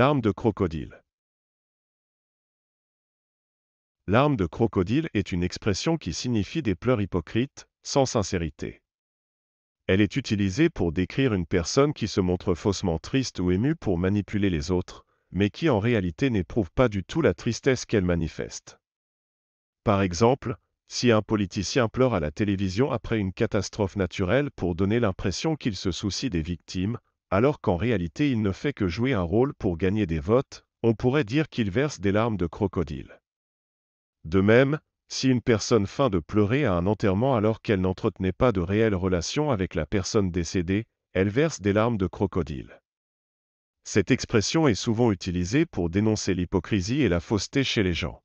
Larme de crocodile. Larme de crocodile est une expression qui signifie des pleurs hypocrites, sans sincérité. Elle est utilisée pour décrire une personne qui se montre faussement triste ou émue pour manipuler les autres, mais qui en réalité n'éprouve pas du tout la tristesse qu'elle manifeste. Par exemple, si un politicien pleure à la télévision après une catastrophe naturelle pour donner l'impression qu'il se soucie des victimes, alors qu'en réalité il ne fait que jouer un rôle pour gagner des votes, on pourrait dire qu'il verse des larmes de crocodile. De même, si une personne feint de pleurer à un enterrement alors qu'elle n'entretenait pas de réelle relation avec la personne décédée, elle verse des larmes de crocodile. Cette expression est souvent utilisée pour dénoncer l'hypocrisie et la fausseté chez les gens.